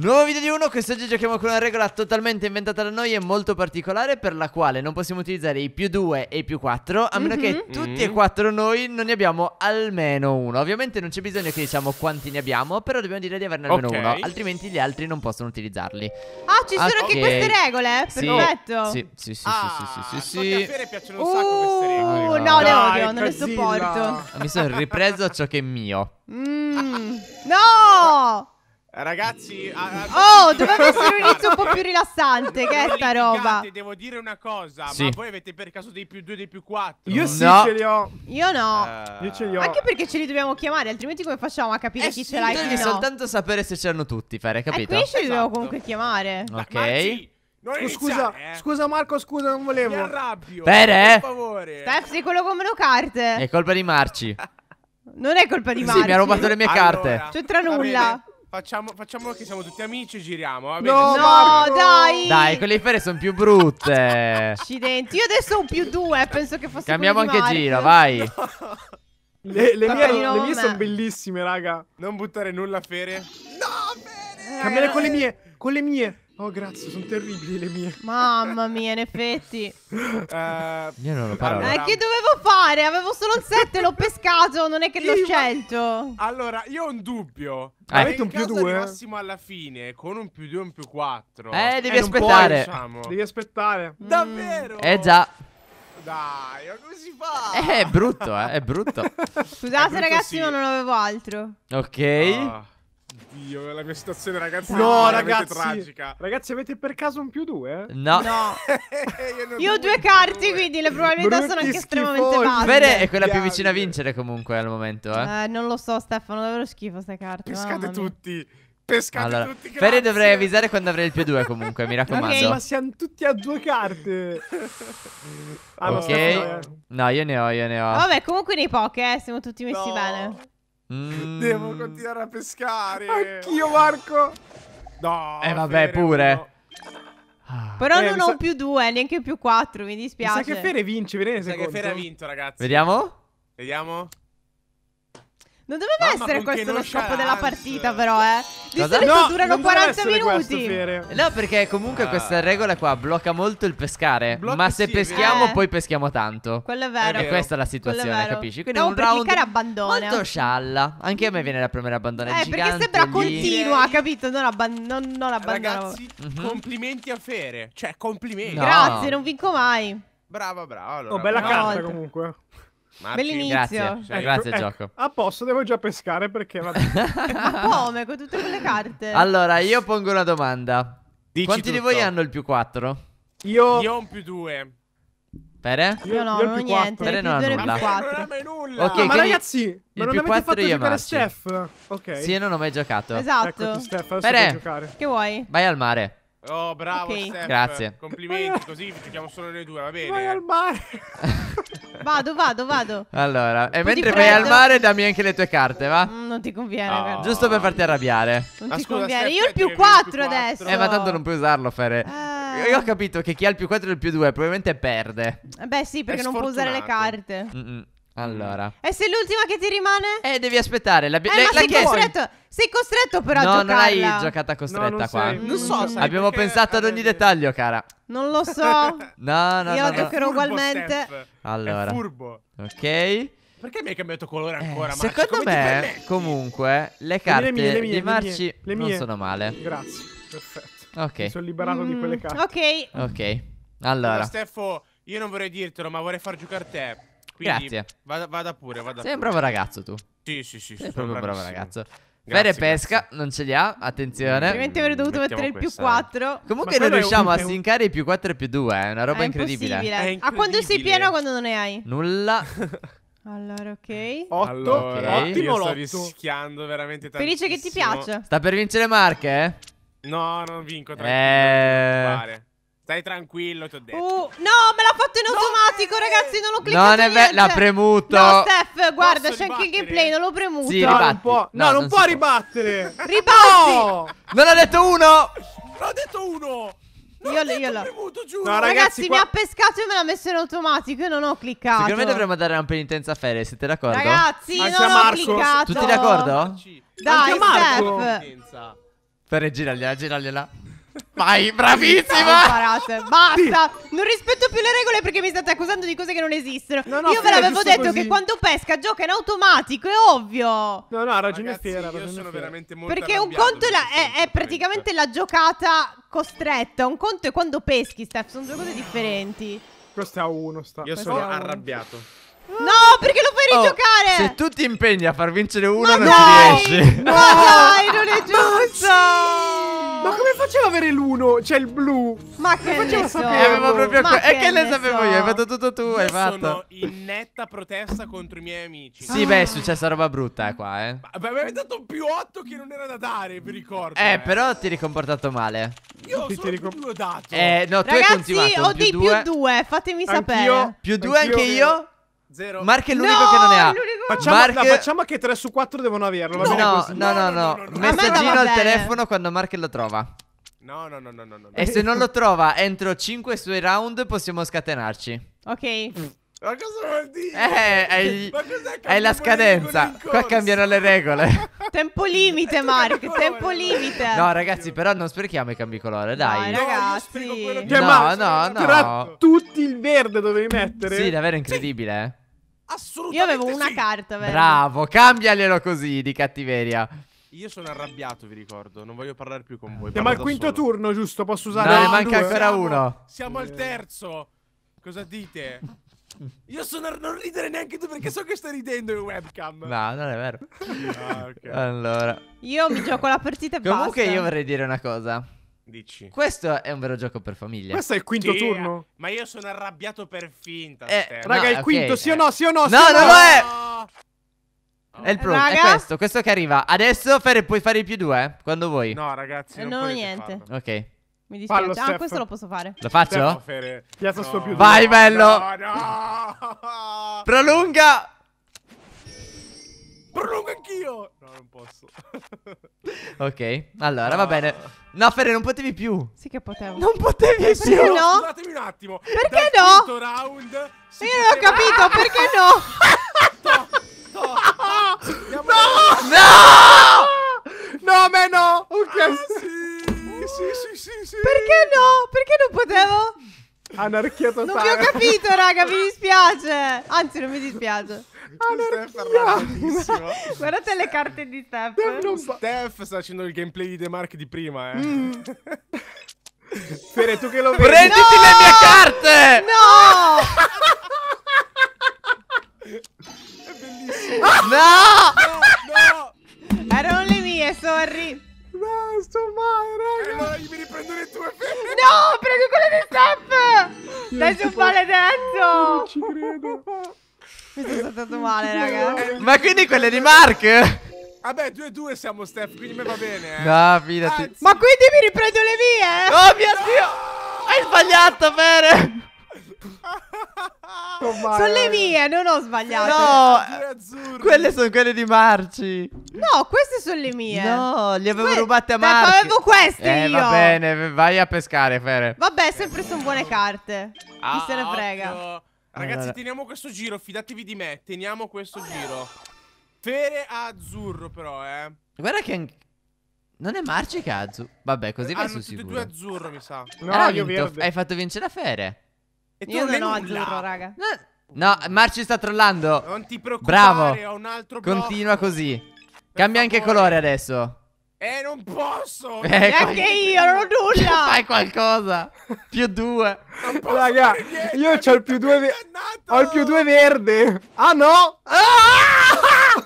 Nuovo video di uno, quest'oggi giochiamo con una regola totalmente inventata da noi e molto particolare per la quale non possiamo utilizzare i più 2 e i più 4 a meno mm -hmm. che mhm. tutti mm -hmm. e quattro noi non ne abbiamo almeno uno. Ovviamente non c'è bisogno che diciamo quanti ne abbiamo, però dobbiamo dire di averne almeno okay. uno, altrimenti gli altri non possono utilizzarli. Ah, ci sono okay. anche queste regole? Sì. Perfetto. Sì, sì, sì, sì, sì, ah, sì, sì. sì. A piacciono un uh, sacco queste regole. No, no le odio, non le sopporto. Mi sono ripreso ciò che è mio. Mm. no! Ragazzi, oh, doveva essere un inizio un po' più rilassante. che è sta roba? Devo dire una cosa, sì. ma voi avete per caso dei più 2 dei più 4? Io sì, no. ce li ho. Io no. Uh... Io ce li ho. Anche perché ce li dobbiamo chiamare, altrimenti come facciamo a capire eh, chi sì, ce l'ha e eh, chi no? soltanto sapere se c'erano tutti, fare, capito? E eh, qui ce li dobbiamo esatto. comunque chiamare. Ok. Oh, scusa, eh. scusa Marco, scusa, non volevo. Mi arrabbio. Bene. Per favore. Steph, sei quello con meno carte. È colpa di Marci. non è colpa di Marci. Sì, mi ha rubato le mie allora, carte. C'entra nulla. Facciamo, facciamo, che siamo tutti amici e giriamo. Va No, no dai. Dai, quelle fere sono più brutte. Accidenti. Io adesso ho un più due. Penso che fosse Cambiamo anche giro, vai. No. Le, le mie, le mie sono bellissime, raga. Non buttare nulla, fere. No, fere. Cambiare con le mie. Con le mie. Oh, grazie, sono terribili le mie. Mamma mia, in effetti. uh, Io non lo parlo. Allora... Eh, che dovevo fare? Avevo solo il 7, l'ho pescato, non è che l'ho scelto. Allora, io ho un dubbio. Ah, avete un più 2? massimo alla fine, con un più 2 e un più 4. Eh, devi eh, aspettare. Puoi, diciamo. Devi aspettare. Mm. Davvero? Eh già. Dai, ma come si fa? Eh, è brutto, eh, è brutto. Scusate è brutto ragazzi, sì. ma non avevo altro. Ok. Oh. Dio, la mia situazione, ragazzi, no, è ragazzi, tragica. Ragazzi, avete per caso un più due? No. no. io, io ho due carte, quindi le probabilità Brutti sono anche estremamente basse. Bere è quella più vicina a vincere comunque al momento, eh? eh non lo so, Stefano, davvero schifo queste carte. Pescate tutti. Pescate allora, tutti, grazie. Ferri dovrei avvisare quando avrei il più due comunque, mi raccomando. Okay. Ma siamo tutti a due carte. ah, ok. No, eh. no, io ne ho, io ne ho. Vabbè, comunque nei poche, eh, siamo tutti messi no. bene. Mm. Devo continuare a pescare. Anch'io, Marco. No. eh, vabbè, Fere, pure. No. Ah. Però eh, non ho sa... più due, neanche più quattro, mi dispiace. Mi sa che Fere vince, vedete se che Fere ha vinto, ragazzi. Vediamo? Vediamo? Non doveva Mamma essere questo lo scopo della partita, però, eh. Di Cosa? solito no, durano 40 minuti. Questo, no, perché comunque ah. questa regola qua blocca molto il pescare. Blocca ma se sì, peschiamo, eh. poi peschiamo tanto. Quello è vero. E eh, questa è la situazione, è capisci? Quindi no, un round abbandona. molto scialla. Anche a me viene da premere abbandona. Eh, perché sembra continua, capito? Non, abban- non, non abbandonavo. Ragazzi, mm -hmm. complimenti a Fere. Cioè, complimenti. No. Grazie, non vinco mai. Brava, brava. Allora, oh, bella carta comunque. Marci. Bell'inizio. Grazie, eh, cioè, grazie ecco, gioco. A posto, devo già pescare perché... Vabbè. Ma come? Con tutte quelle carte? Allora, io pongo una domanda. Dici Quanti tutto. di voi hanno il più 4? Io... Io ho un più 2. Pere? Io, no, io non ho niente. Pere non ha nulla. Ma non nulla. Okay, no, ma ragazzi, il ma non avete fatto giocare Steph. Ok. Sì, io non ho mai giocato. Esatto. Eccoti, Steph, Pere, che vuoi? Vai al mare. Oh, bravo, okay. Steph. Grazie. Complimenti, così giochiamo solo noi due, va bene. Vai al mare. vado, vado, vado. Allora, e mentre vai al mare, dammi anche le tue carte, va? Mm, non ti conviene, oh. Giusto per farti arrabbiare. Non ma ti scusa, conviene. Steph, Io ho il più 4, adesso. Eh, ma tanto non puoi usarlo, Fere. Eh. Io ho capito che chi ha il più 4 e il più 2 probabilmente perde. Eh beh, sì, perché non può usare le carte. Mm -mm. Allora. E se l'ultima che ti rimane? Eh, devi aspettare. La, eh, le, ma sei costretto. Sei costretto però no, a giocare. No, non hai giocata costretta no, non qua. non so, sai, Abbiamo pensato ad ogni dettaglio, cara. Non lo so. no, no, Io no. Io giocherò ugualmente. Steph. Allora. È furbo. Ok. Perché mi hai cambiato colore eh, ancora? Eh, Marci? Secondo me, comunque, le carte le mie, le mie, di Marci le mie, non sono male. Grazie. Perfetto. Ok. Mi sono liberato mm, di quelle mm, carte. Ok. Ok. Allora. Steffo, io non vorrei dirtelo, ma vorrei far giocare te. Quindi Grazie. Vada, vada pure, vada Sei un bravo ragazzo tu. Sì, sì, sì. Sei proprio un bravo ragazzo. Grazie, pesca, grazie. non ce li ha, attenzione. Ovviamente mm, avrei dovuto mettere il più questa, 4. Comunque non riusciamo un... a sincare i più 4 e più 2, eh, è una roba è incredibile. incredibile. A quando sei pieno o quando non ne hai? Nulla. Allora, ok. 8. Allora, okay. Ottimo Io sto rischiando veramente tantissimo. Felice che ti piaccia. Sta per vincere Marche, eh? No, non vinco. Eh... Stai tranquillo, ti ho detto. Uh, no, me l'ha fatto in automatico, no, ragazzi. Non l'ho cliccato. Non è vero, l'ha premuto. No, Steph, guarda, c'è anche il gameplay. Non l'ho premuto. Sì, no, non può, no, no, non non può ribattere. Ribatti. No. Non ha detto uno. Non ha detto uno. Non io, l'ho premuto, giuro. No, ragazzi, ragazzi qua... mi ha pescato e me l'ha messo in automatico. Io non ho cliccato. Secondo me dovremmo dare una penitenza a Fede. Siete d'accordo? Ragazzi, Anche non ho cliccato. Tutti d'accordo? Dai, Marco. Steph. Fede, giragliela, giragliela. Vai, bravissima! Imparate. Eh, basta! Non rispetto più le regole perché mi state accusando di cose che non esistono. No, no, io ve l'avevo detto così. che quando pesca gioca in automatico, è ovvio. No, no, ha ragione Ragazzi, fiera. Ragione io sono fiera. veramente molto Perché un conto è, la, è, è praticamente la giocata costretta. Un conto è quando peschi, Steph. Sono due cose differenti. Questo è a uno, sta. Io Questo sono arrabbiato. No, perché lo fai oh, rigiocare? Oh, se tu ti impegni a far vincere uno, ma non dai, riesci. No, dai, no faceva avere l'uno, cioè il blu? Ma che non ne so. Avevo proprio Ma E che ne, ne sapevo so. io? Hai fatto tutto tu, io hai fatto. sono in netta protesta contro i miei amici. Sì, beh, è successa roba brutta eh, qua, eh. Ma mi avevi dato un più 8 che non era da dare, vi ricordo. Eh, eh, però ti eri comportato male. Io ti sono ricom- più dato. Eh, no, Ragazzi, tu hai continuato. ho di più 2, fatemi sapere. Più 2 anche io? Zero. Mark è l'unico no, che non ne ha. Facciamo, Mark... no, facciamo che 3 su 4 devono averlo. No, no, no, no, no, Messaggino al telefono quando Mark lo trova. No, no, no, no, no, no. E se non lo trova entro 5 suoi round possiamo scatenarci. Ok. Ma cosa vuol dire? Eh, è, il, è la scadenza. Qua cambiano le regole. tempo limite, Mark. tempo limite. No, ragazzi, però non sprechiamo i cambi colore, dai. No, ragazzi. Cioè, no, no, no. Tra tutti il verde dovevi mettere. Sì, davvero incredibile. Sì. Eh. Assolutamente. Io avevo una sì. carta, vero? Bravo, cambiaglielo così di cattiveria. Io sono arrabbiato, vi ricordo. Non voglio parlare più con voi. Siamo al quinto solo. turno, giusto? Posso usare No, ne manca ancora uno. Siamo al terzo. Cosa dite? Io sono a non ridere neanche tu perché so che stai ridendo in webcam. No, non è vero. Ah, okay. Allora. Io mi gioco la partita e Comunque io vorrei dire una cosa. Dici. Questo è un vero gioco per famiglia. Questo è il quinto sì, turno. Ma io sono arrabbiato per finta. Eh, Stella. raga, no, il okay, quinto, eh. sì o no, sì o no? No, sì no, no, no è. È il pronto, Raga? è questo, questo che arriva. Adesso Ferre, puoi fare il più due, eh, quando vuoi. No, ragazzi, eh, non, non ho niente. Farlo. Ok. Mi dispiace. ah, questo lo posso fare. Lo faccio? Piazza no, sto più due. Vai, bello. No, no. Prolunga. Prolunga anch'io. No, non posso. ok, allora no. va bene. No, Ferre, non potevi più. Sì che potevo. Non potevi perché più. Perché no? Scusatemi un attimo. Perché Dal no? Round, Io non ho capito, perché no? podcast. Ah, sì, sì, sì, sì, sì. Perché no? Perché non potevo? Anarchia totale. Non vi ho capito, raga, mi dispiace. Anzi, non mi dispiace. Guardate le carte di Steph. Steph sta facendo il gameplay di The Mark di prima, eh. Mm. Fere, tu che lo quindi quelle di Mark? Vabbè, 2-2 siamo Steph, quindi me va bene. Eh. No, fidati. Anzi. Ma quindi mi riprendo le mie? Oh mio no! Dio! Hai sbagliato, Fere! Oh, sono le mie, non ho sbagliato. No, quelle sono quelle di Marci. No, queste sono le mie. No, le avevo que rubate a Marci. Ma avevo queste eh, io. Va bene, vai a pescare, Fere. Vabbè, sempre sono buone carte. Ah, Chi se ne ah, frega. Occhio. Ragazzi, allora. teniamo questo giro, fidatevi di me. Teniamo questo giro. Fere azzurro però, eh. Guarda che Non è Marci che Marcica azzurro. Vabbè, così va su sicuro. due azzurro, mi sa. No, ah, io vinto. Hai fatto vincere la Fere. E tu io non, non ho azzurro, raga. No, no, Marci sta trollando. Non ti preoccupare, Bravo. ho un altro blocco. Continua così. Per Cambia favore. anche colore adesso. Eh, non posso! Eh, Neanche io, non ho nulla! Fai qualcosa! Più due! Raga, io ho il più due... Ho il più due verde! Ah, no! Ah!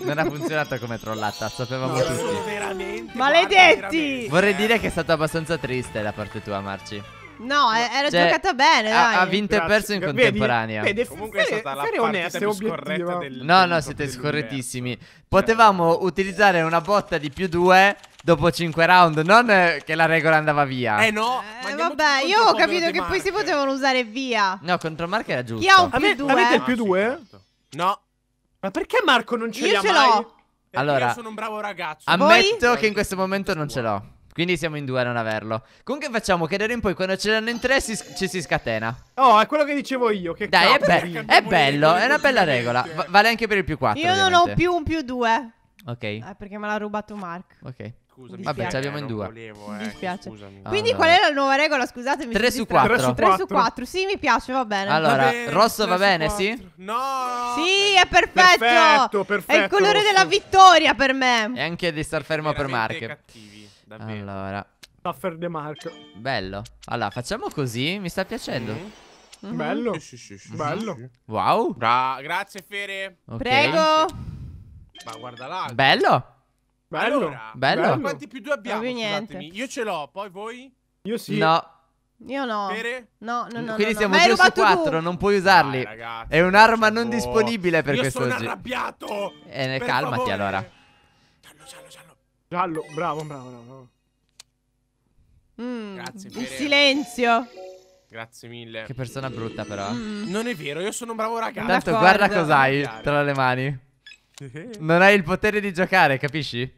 Non ha funzionato come trollata, sapevamo no, tutti. Maledetti! Guarda, Vorrei dire che è stato abbastanza triste da parte tua, Marci. No, eh, era cioè, giocata bene. Ha, ha, vinto Grazie. e perso in contemporanea. Vedi, vedi, Comunque è stata la onesta, più obiettiva. scorretta del No, no, siete scorrettissimi. Cioè, Potevamo utilizzare una botta di più due dopo 5 round, non eh, che la regola andava via. Eh no, eh, vabbè, io ho capito che poi si potevano usare via. No, contro Marco era giusto. Chi ha un ah, più Ave, due? Avete il ah, più 2? Certo. No. Ma perché Marco non ce l'ha mai? Io ce l'ho. Allora, io sono un bravo ragazzo. Ammetto Voi? che in questo momento non ce l'ho. Quindi siamo in due a non averlo. Comunque facciamo che d'ora in poi quando ce l'hanno in tre si, ci si scatena. Oh, è quello che dicevo io. Che Dai, è, be è, bello, è una bella regola. Va vale anche per il più 4. Io ovviamente. non ho più un più 2. Ok. Eh, perché me l'ha rubato Mark. Ok. Scusami, Vabbè, eh, ce l'abbiamo in due. Volevo, eh, mi dispiace. Scusami. Ah, Quindi, allora. qual è la nuova regola? Scusatemi. 3 su 4. 3 su 4. Sì, mi piace, va bene. Allora, va bene, rosso va bene, sì? No! Sì, è perfetto. perfetto. Perfetto, È il colore della vittoria per me. E anche di star fermo per Mark. cattivi. Davvero. Allora. Taffer De Marco. Bello. Allora, facciamo così. Mi sta piacendo. Mm Mm Bello. Sì, sì, sì, Bello. Wow. Bra grazie, Fere. Okay. Prego. Ma guarda là. Bello. Bello. Allora, bello. bello. Quanti più due abbiamo? Io ce l'ho, poi voi? Io sì. No. Io no. Pere? No, no, no. Quindi no, siamo no. siamo su quattro. tu. non puoi usarli. Dai, ragazzi, è un'arma non boh. disponibile per questo oggi. Io sono arrabbiato. Eh, calmati favore. allora. Giallo, giallo, giallo. Giallo, bravo, bravo, bravo. Mm, Grazie mille. Il silenzio. Grazie mille. Che persona brutta però. Mm. Non è vero, io sono un bravo ragazzo. Tanto guarda cos'hai tra le mani. Non hai il potere di giocare, capisci?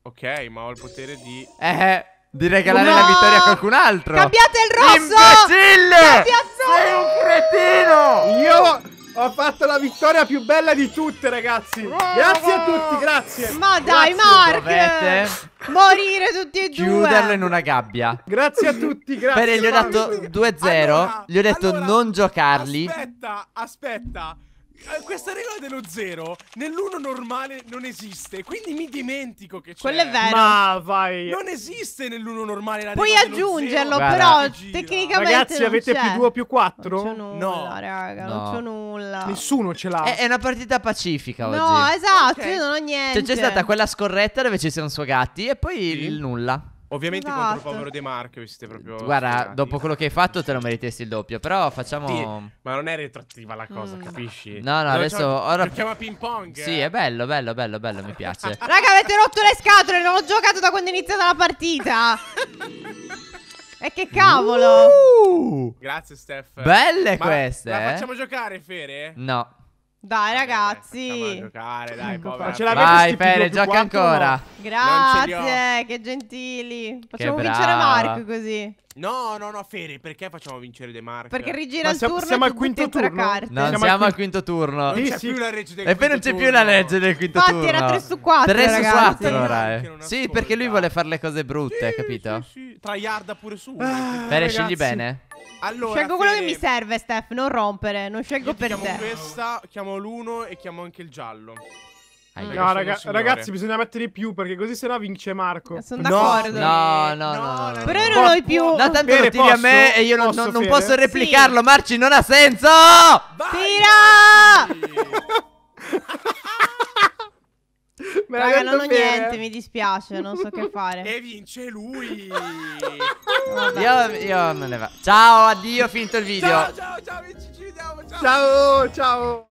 Ok, ma ho il potere di... Eh, eh di regalare no! la vittoria a qualcun altro. Cambiate il rosso! Imbecille! Cambiate fatto la vittoria più bella di tutte, ragazzi. Grazie a tutti, grazie. Ma dai, Mark! Morire tutti e due. Chiuderlo in una gabbia. Grazie a tutti, grazie. Bene, gli ho dato 2-0. Allora, gli ho detto allora, non giocarli. Aspetta, aspetta. Eh, questa regola dello zero nell'uno normale non esiste, quindi mi dimentico che c'è. Quello è vero. Ma vai. Non esiste nell'uno normale la regola. Puoi aggiungerlo, però Guarda. tecnicamente Ragazzi, avete più 2 o più 4? no. raga, no. non c'ho nulla. Nessuno ce l'ha. È, è, una partita pacifica oggi. No, esatto, okay. io non ho niente. Cioè, c'è stata quella scorretta dove ci sono suoi gatti e poi sì. il nulla. Ovviamente esatto. contro il esatto. povero De Marco siete proprio Guarda, sperati. dopo quello che hai fatto te lo meritesti il doppio Però facciamo sì, Ma non è retroattiva la cosa, mm. capisci? No, no, Dove adesso ora... Giochiamo a ping pong Sì, è bello, bello, bello, bello, mi piace Raga, avete rotto le scatole Non ho giocato da quando è iniziata la partita E che cavolo uh! Grazie Steph Belle ma, queste Ma eh? facciamo giocare Fere? No dai ragazzi, dai, giocare, dai, povera. ce Vai Pere, gioca ancora. No. Grazie, che gentili. Facciamo che vincere Marco così. No, no, no, Fere, perché facciamo vincere De Marco? Perché rigira il turno siamo al quinto turno. Non siamo, al quinto turno. Non c'è più la legge del e poi non c'è più la legge del quinto Infatti turno. Infatti era 3 su 4, 3 ragazzi. su 4 ora. Eh. Sì, perché lui vuole fare le cose brutte, capito? Sì, sì, Tryharda pure su. Pere, ah, eh. scegli bene. Allora, scelgo quello che mi serve, Steph. Non rompere. Non scelgo per chiamo te. Chiamo questa, chiamo l'uno e chiamo anche il giallo. Mm. No, raga ragazzi, bisogna mettere più perché così sennò vince Marco. Sono d'accordo. No, no, no, no, no. Però io non ho più. No, tanto Fede, lo tiri posso? a me e io non posso, non, non posso replicarlo. Sì. Marci non ha senso. Vai, Tira! Vai. Raga, non ho bene. niente, mi dispiace, non so che fare. E vince lui. io, io non ne va. Ciao, addio, finito il video. Ciao, ciao, ciao, ci vediamo. Ciao, ciao. ciao.